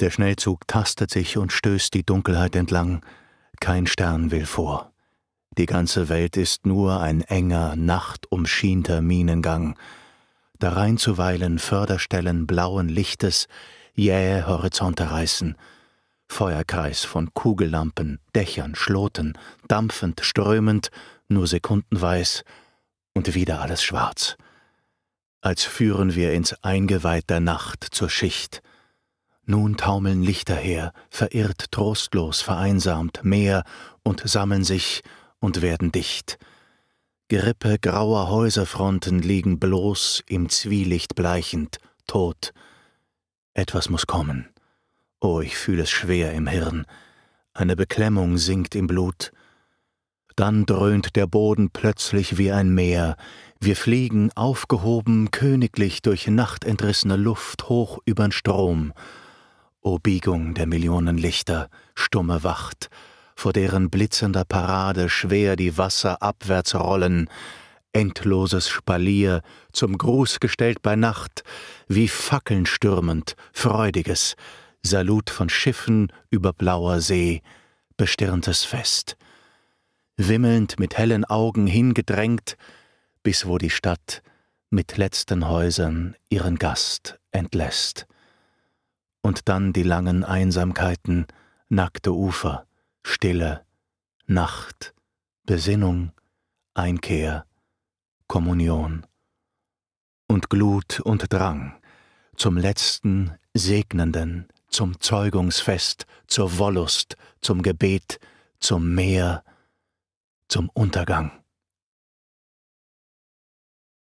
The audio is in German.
Der Schnellzug tastet sich und stößt die Dunkelheit entlang. Kein Stern will vor. Die ganze Welt ist nur ein enger, nachtumschienter Minengang. Darein zuweilen Förderstellen blauen Lichtes, jähe Horizonte reißen. Feuerkreis von Kugellampen, Dächern, Schloten, dampfend, strömend, nur sekundenweiß und wieder alles schwarz. Als führen wir ins Eingeweih der Nacht zur Schicht, nun taumeln Lichter her, verirrt, trostlos, vereinsamt, mehr und sammeln sich und werden dicht. Gerippe grauer Häuserfronten liegen bloß im Zwielicht bleichend, tot. Etwas muss kommen. Oh, ich fühle es schwer im Hirn. Eine Beklemmung sinkt im Blut. Dann dröhnt der Boden plötzlich wie ein Meer. Wir fliegen aufgehoben, königlich durch nachtentrissene Luft hoch übern Strom. O Biegung der Millionen Lichter, stumme Wacht, vor deren blitzender Parade schwer die Wasser abwärts rollen, endloses Spalier, zum Gruß gestellt bei Nacht, wie Fackeln stürmend, freudiges, Salut von Schiffen über blauer See, bestirntes Fest. Wimmelnd mit hellen Augen hingedrängt, bis wo die Stadt mit letzten Häusern ihren Gast entlässt und dann die langen Einsamkeiten, nackte Ufer, Stille, Nacht, Besinnung, Einkehr, Kommunion. Und Glut und Drang, zum letzten Segnenden, zum Zeugungsfest, zur Wollust, zum Gebet, zum Meer, zum Untergang.